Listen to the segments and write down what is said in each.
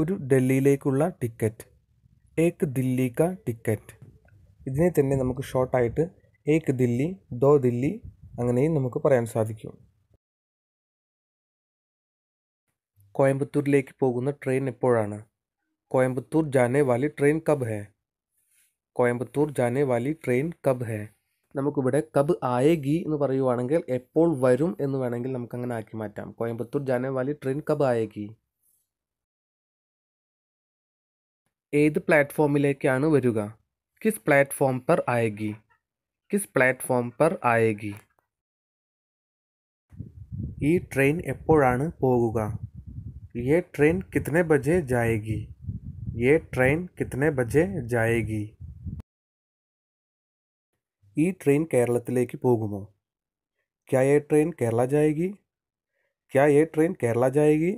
ഒരു ഡൽഹിയിലേക്കുള്ള ടിക്കറ്റ് ഏക്ക് ദില്ലി ക ടിക്കറ്റ് ഇതിനെ തന്നെ നമുക്ക് ഷോർട്ടായിട്ട് ഏക്ക് ദില്ലി ദോ ദില്ലി അങ്ങനെയും നമുക്ക് പറയാൻ സാധിക്കും കോയമ്പത്തൂരിലേക്ക് പോകുന്ന ട്രെയിൻ എപ്പോഴാണ് കോയമ്പത്തൂർ ജാനേ വാലി ട്രെയിൻ കബ് ഹെ കോയമ്പത്തൂർ ജാനേ വാലി ട്രെയിൻ കബ് ഹെ നമുക്കിവിടെ കബ് ആയേഗി എന്ന് പറയുവാണെങ്കിൽ എപ്പോൾ വരും എന്ന് വേണമെങ്കിൽ നമുക്കങ്ങനെ ആക്കി മാറ്റാം കോയമ്പത്തൂർ ജാനേ വാലി ട്രെയിൻ കബ് ആയേഗി प्लटफोमिलेन किस प्लेटफॉम पर आएगी किस प्लेटफॉम पर आएगी ई ट्रेन एपड़ान पोगा ये ट्रेन कितने बजे जाएगी ये ट्रेन कितने बजे जाएगी ई ट्रेन केरल पोगमो क्या ये ट्रेन केरला जाएगी क्या ये ट्रेन केरला जाएगी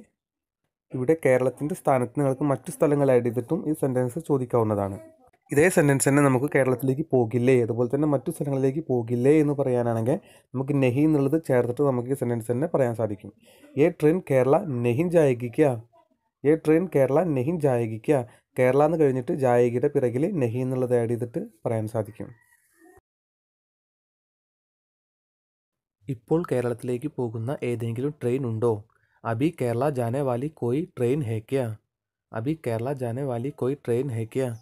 ഇവിടെ കേരളത്തിൻ്റെ സ്ഥാനത്ത് നിങ്ങൾക്ക് മറ്റു സ്ഥലങ്ങൾ ആഡ് ചെയ്തിട്ടും ഈ സെൻറ്റൻസ് ചോദിക്കാവുന്നതാണ് ഇതേ സെൻറ്റൻസ് തന്നെ നമുക്ക് കേരളത്തിലേക്ക് പോകില്ലേ അതുപോലെ തന്നെ മറ്റു സ്ഥലങ്ങളിലേക്ക് പോകില്ലേ എന്ന് പറയാനാണെങ്കിൽ നമുക്ക് നെഹി എന്നുള്ളത് ചേർത്തിട്ട് നമുക്ക് ഈ സെൻറ്റൻസ് തന്നെ പറയാൻ സാധിക്കും ഏ ട്രെയിൻ കേരള നെഹിൻ ജായകിക്ക ഏ ട്രെയിൻ കേരള നെഹിൻ ജായകിക്ക കേരള എന്ന് കഴിഞ്ഞിട്ട് ജായകിയുടെ പിറകിൽ നെഹി എന്നുള്ളത് ആഡ് ചെയ്തിട്ട് പറയാൻ സാധിക്കും ഇപ്പോൾ കേരളത്തിലേക്ക് പോകുന്ന ഏതെങ്കിലും ട്രെയിൻ ഉണ്ടോ अभी केरला जाने वाली कोई ट्रेन है क्या अभी केरला जाने वाली कोई ट्रेन है क्या